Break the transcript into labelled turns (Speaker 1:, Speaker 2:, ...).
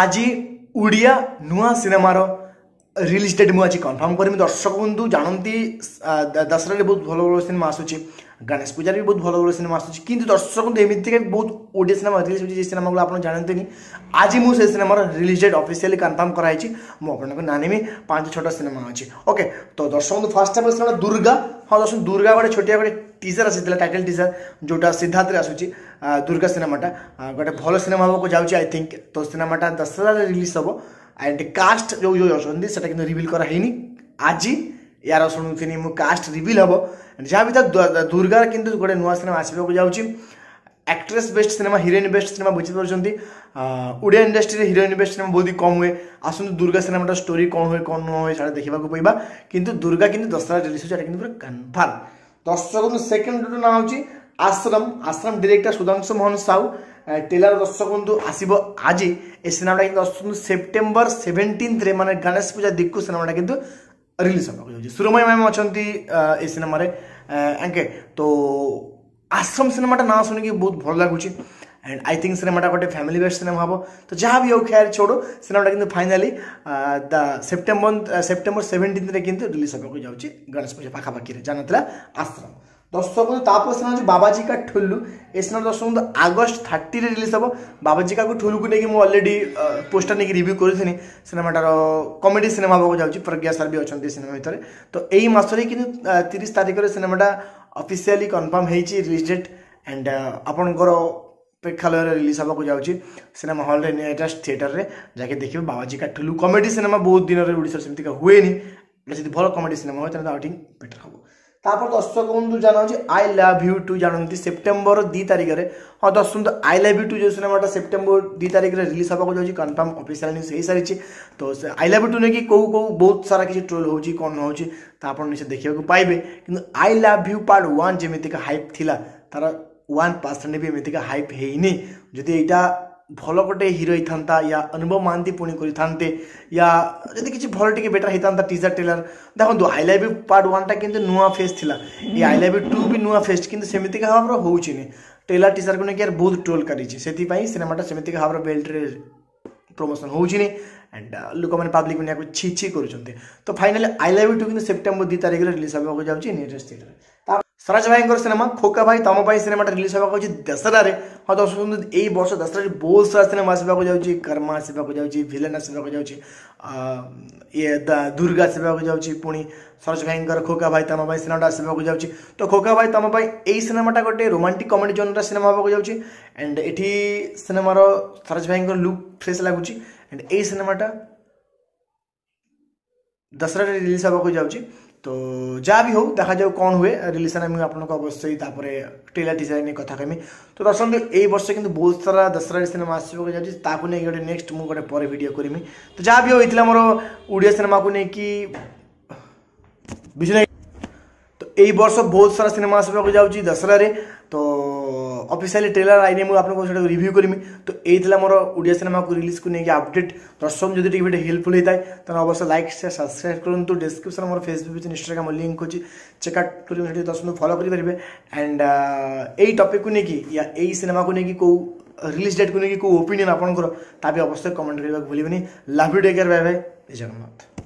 Speaker 1: ଆଜି ଓଡ଼ିଆ ନୂଆ ସିନେମାର ରିଲିଜ୍ ଡେଟ୍ ମୁଁ ଆଜି କନଫର୍ମ କରିବି ଦର୍ଶକ ବନ୍ଧୁ ଜାଣନ୍ତି ଦଶହରାରେ ବହୁତ ଭଲ ଭଲ ସିନେମା ଆସୁଛି ଗଣେଶ ପୂଜାରେ ବି ବହୁତ ଭଲ ଭଲ ସିନେମା ଆସୁଛି କିନ୍ତୁ ଦର୍ଶକ ବନ୍ଧୁ ଏମିତିକା ବହୁତ ଓଡ଼ିଆ ସିନେମା ରିଲିଜ୍ ହେଉଛି ଯେ ସିନେମାକୁ ଆପଣ ଜାଣନ୍ତିନି ଆଜି ମୁଁ ସେ ସିନେମାର ରିଲିଜ୍ ଡେଟ୍ ଅଫିସିଆଲି କନଫର୍ମ କରାହେଇଛି ମୁଁ ଆପଣଙ୍କୁ ନାନିବି ପାଞ୍ଚ ଛଅଟା ସିନେମା ଅଛି ଓକେ ତ ଦର୍ଶକ ବନ୍ଧୁ ଫାର୍ଷ୍ଟ ଟାଇମ୍ ସିନେମା ଦୁର୍ଗା ହଁ ଦର୍ଶକ ଦୁର୍ଗା ଗୋଟେ ଛୋଟିଆ ଗୋଟେ ଟିଜର୍ ଆସିଥିଲା ଟାଇଟଲ୍ ଟିଜର୍ ଯେଉଁଟା ସିଦ୍ଧାର୍ଥରେ ଆସୁଛି ଦୁର୍ଗା ସିନେମାଟା ଗୋଟେ ଭଲ ସିନେମା ହେବାକୁ ଯାଉଛି ଆଇ ଥିଙ୍କ ତ ସିନେମାଟା ଦଶହରାରେ ରିଲିଜ୍ ହେବ ଆଣ୍ଡ କାଷ୍ଟ ଯେଉଁ ଯେଉଁ ଅଛନ୍ତି ସେଟା କିନ୍ତୁ ରିଭିଲ୍ କରାହେଇନି ଆଜି ୟାର ଶୁଣୁଥିଲି ମୁଁ କାଷ୍ଟ ରିଭିଲ୍ ହେବ ଯାହା ଭିତରେ ଦୁର୍ଗାର କିନ୍ତୁ ଗୋଟେ ନୂଆ ସିନେମା ଆସିବାକୁ ଯାଉଛି actress best cinema heroine best cinema ବୁଝିପାରୁଛନ୍ତି ଓଡ଼ିଆ ଇଣ୍ଡଷ୍ଟ୍ରିରେ ହିରୋଇନ୍ ବେଷ୍ଟ ସିନେମା ବହୁତ କମ୍ ହୁଏ ଆସନ୍ତୁ ଦୁର୍ଗା ସିନେମାଟା ଷ୍ଟୋରି କ'ଣ ହୁଏ କ'ଣ ନୁହଁ ହୁଏ ସେଇଟା ଦେଖିବାକୁ ପାଇବା କିନ୍ତୁ ଦୁର୍ଗା କିନ୍ତୁ ଦଶହରା ରିଲିଜ୍ ହେଉଛି ସେଇଟା କିନ୍ତୁ ପୁରା କନଫର୍ମ ଦର୍ଶକଙ୍କୁ ସେକେଣ୍ଡ ନାଁ ହେଉଛି আশ্রম আশ্রম ডিরেক্টর সুধাংশু মোহন সাউ টেলার দর্শক বন্ধু আসব আজি এই সিনেমাটা কিন্তু দর্শক বন্ধু সেপ্টেম্বর সেভেন্টিন্থে মানে গণেশ পূজা দিকু সিনেমাটা কিন্তু রিলিজ হওয়া যাচ্ছে সুরময় ম্যাম অনেক এই সিনেমার আঙ্কে তো আশ্রম সিনেমাটা না শুনিকি বহু ভালো লাগুছে অ্যান্ড আই থিঙ্ক সিনেমাটা গোটে ফ্যামিলি বেস্ট সিনেমা হব তো যা বি হোক খেয়াল ছোড়ো সিনেমাটা কিন্তু ফাইনালি দ্য সেপ্টেম্বর সেপ্টেম্বর সেভেন্টিন্থে কিন্তু রিলিজ হওয়া যাচ্ছে গণেশ পূজা পাখাপাখি জানা আশ্রম ଦର୍ଶକ ବନ୍ଧୁ ତାପରେ ସିନେମା ହେଉଛି ବାବାଜୀ କା ଠୁଲୁ ଏ ସିନେମା ଦର୍ଶକ ବନ୍ଧୁ ଆଗଷ୍ଟ ଥାର୍ଟିରେ ରିଲିଜ୍ ହେବ ବାବାଜୀ କାକୁ ଠୁଲୁକୁ ନେଇକି ମୁଁ ଅଲରେଡ଼ି ପୋଷ୍ଟର ନେଇକି ରିଭ୍ୟୁ କରିଥିଲି ସିନେମାଟାର କମେଡ଼ି ସିନେମା ହେବାକୁ ଯାଉଛି ପ୍ରଜ୍ଞା ସାର୍ ବି ଅଛନ୍ତି ସିନେମା ଭିତରେ ତ ଏଇ ମାସରେ କିନ୍ତୁ ତିରିଶ ତାରିଖରେ ସିନେମାଟା ଅଫିସିଆଲି କନଫର୍ମ ହେଇଛି ରିଲିଜ୍ ଡେଟ୍ ଆଣ୍ଡ ଆପଣଙ୍କର ପ୍ରେକ୍ଷାଳୟରେ ରିଲିଜ୍ ହେବାକୁ ଯାଉଛି ସିନେମା ହଲ୍ରେ ନିୟରେଷ୍ଟ ଥିଏଟର୍ରେ ଯାଇକି ଦେଖିବେ ବାବାଜୀ କାଠୁଲୁ କମେଡ଼ି ସିନେମା ବହୁତ ଦିନରେ ଓଡ଼ିଶାରେ ସେମିତିକା ହୁଏନି ଯଦି ଭଲ କମେଡ଼ି ସିନେମା ହୁଏ ତାହେଲେ ଆଉଟିଂ ବେଟର୍ ହେବ তারপর দর্শক বন্ধু জানাও যে আই লাভ ইউ টু জানতে সেপ্টেম্বর দুই তারিখে হ্যাঁ দর্শক বন্ধু আই লাভ ইউ টু যে সিনেমাটা সেপ্টেম্বর দুই তারিখে রিলিজ হওয়া যাচ্ছে কনফর্ম অফিসিয়াল নিউজ হয়ে সারিছে তো আই লাভ ইউ টু নেই কেউ কেউ বহুত সারা কিছু ট্রোল হচ্ছে কম হচ্ছে তা আপনার নিশ্চয় দেখা পাইবে কিন্তু I love you part one যেমিতিকা হাইপ লা তার ওয়ান পার্সেন্ট বি এমিতিকা হাইপ হয়নি যদি এইটা ଭଲ ଗୋଟେ ହିରୋ ହେଇଥାନ୍ତା ୟା ଅନୁଭବ ମହାନ୍ତି ପୁଣି କରିଥାନ୍ତେ ୟା ଯଦି କିଛି ଭଲ ଟିକେ ବେଟର୍ ହେଇଥାନ୍ତା ଟିଜର୍ ଟ୍ରେଲର୍ ଦେଖନ୍ତୁ ଆଇ ଲାଭ୍ ୟୁ ପାର୍ଟ ୱାନ୍ଟା କିନ୍ତୁ ନୂଆ ଫେସ୍ ଥିଲା ଏ ଆଇ ଲାଭ୍ ୟୁ ଟୁ ବି ନୂଆ ଫେସ୍ କିନ୍ତୁ ସେମିତିକା ଭାବରେ ହେଉଛିନି ଟ୍ରେଲର୍ ଟିଜର୍କୁ ନେଇକି ୟାର ବହୁତ ଟ୍ରୋଲ୍ କରିଛି ସେଥିପାଇଁ ସିନେମାଟା ସେମିତିକା ଭାବରେ ବେଲ୍ଟରେ ପ୍ରମୋସନ୍ ହେଉଛିନି ଆଣ୍ଡ ଲୋକମାନେ ପବ୍ଲିକ୍ ଏହାକୁ ଛି ଛି କରୁଛନ୍ତି ତ finally I love you two କିନ୍ତୁ ସେପ୍ଟେମ୍ବର ଦୁଇ ତାରିଖରେ ରିଲିଜ୍ ହେବାକୁ ଯାଉଛି ନିୟରେଷ୍ଟ ଥିଏଟର୍ স্বরাজ ভাইঙ্কর সিনেমা খোকা ভাই তম ভাই সিনেমাটা রিলিজ হওয়া হচ্ছে দশরারে হ্যাঁ দর্শক বন্ধু এই বর্ষ দশরারে বহুত সারা সিনেমা আসবাক যাচ্ছে কর্মা আসবাক যাচ্ছে ভিলেন আসবাক যাচ্ছে ইয়ে দুর্গা আসবাক যাচ্ছে পুঁ সরোজ ভাইঙ্কর খোকা ভাই তম ভাই সিনেমাটা আসবাক যাচ্ছে তো খোকা ভাই তম ভাই এই সিনেমাটা গোটে রোমান্টিক কমেডি জোনর সিনেমা হওয়া যাচ্ছে এন্ড এটি সিনেমার সরোজ ভাইঙ্কর লুক ফ্রেশ লাগুচি এন্ড এই সিনেমাটা দশরারে রিলিজ হওয়া যাচ্ছে तो जहाँ भी हो देखा जाओ कौन हुए रिलेसन आम आपको अवश्य ट्रेलर टीजर नहीं कथ कहमी तो दर्शन यही वर्ष कि बहुत सारा दसरा सिनेमा आसपा जाए गोटे नेक्स्ट मुझे गोटे पर भिड करी तो जहाँ भी होता मोर ओडिया सिनेमा को लेकिन विजय तो यही वर्ष बहुत सारा सिनेमा आसपा जा दसहर तो ଅଫିସିଆଲି ଟ୍ରେଲର ଆଇନି ମୁଁ ଆପଣଙ୍କୁ ସେଟାକୁ ରିଭ୍ୟୁ କରିମି ତ ଏଇ ଥିଲା ମୋର ଓଡ଼ିଆ ସିନେମାକୁ ରିଲିଜ୍କୁ ନେଇକି ଅପଡେଟ୍ ଦର୍ଶକ ଯଦି ଟିକେ ଭିଡ଼ିଓ ହେଲ୍ପଫୁଲ୍ ହୋଇଥାଏ ତାହେଲେ ଅବଶ୍ୟ ଲାଇକ୍ ସେୟାର ସବସ୍କ୍ରାଇବ୍ କରନ୍ତୁ ଡିସ୍କ୍ରିପସନ୍ ମୋର ଫେସବୁକ୍ ଅଛି ଇନଷ୍ଟାଗ୍ରାମ ଲିଙ୍କ୍ ଅଛି ଚେକ୍ଆଉଟ୍ କରିବେ ସେଠି ଦର୍ଶକଙ୍କୁ ଫଲୋ କରିପାରିବେ ଆଣ୍ଡ ଏଇ ଟପିକ୍କୁ ନେଇକି ୟା ଏଇ ସିନେମାକୁ ନେଇକି କେଉଁ ରିଲିଜ୍ ଡେଟ୍କୁ ନେଇକି କେଉଁ ଓପିନିଅନ୍ ଆପଣଙ୍କର ତା ବି ଅବଶ୍ୟ କମେଣ୍ଟ କରିବାକୁ ଭୁଲିବେନି love you take care bye bye Jagannath